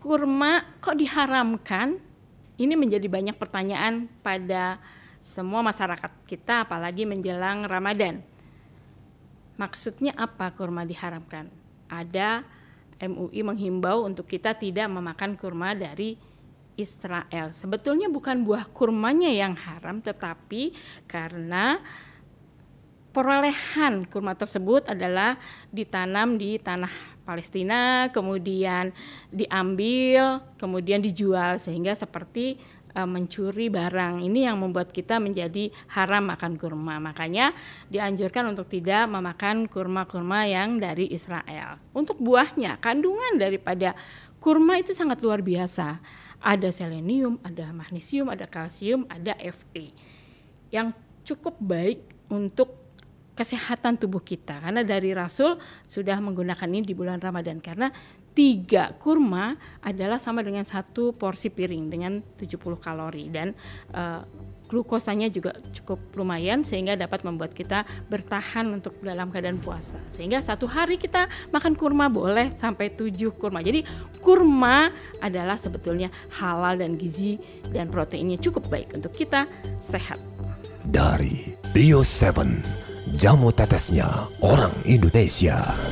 kurma kok diharamkan? Ini menjadi banyak pertanyaan pada semua masyarakat kita apalagi menjelang Ramadan. Maksudnya apa kurma diharamkan? Ada MUI menghimbau untuk kita tidak memakan kurma dari Israel. Sebetulnya bukan buah kurmanya yang haram tetapi karena perolehan kurma tersebut adalah ditanam di tanah Palestina, kemudian diambil, kemudian dijual sehingga seperti uh, mencuri barang. Ini yang membuat kita menjadi haram makan kurma. Makanya dianjurkan untuk tidak memakan kurma-kurma yang dari Israel. Untuk buahnya, kandungan daripada kurma itu sangat luar biasa. Ada selenium, ada magnesium, ada kalsium, ada Fe. Yang cukup baik untuk kesehatan tubuh kita karena dari Rasul sudah menggunakan ini di bulan Ramadan karena tiga kurma adalah sama dengan satu porsi piring dengan 70 kalori dan uh, glukosanya juga cukup lumayan sehingga dapat membuat kita bertahan untuk dalam keadaan puasa sehingga satu hari kita makan kurma boleh sampai tujuh kurma jadi kurma adalah sebetulnya halal dan gizi dan proteinnya cukup baik untuk kita sehat dari Bio 7 jamu tetesnya orang Indonesia.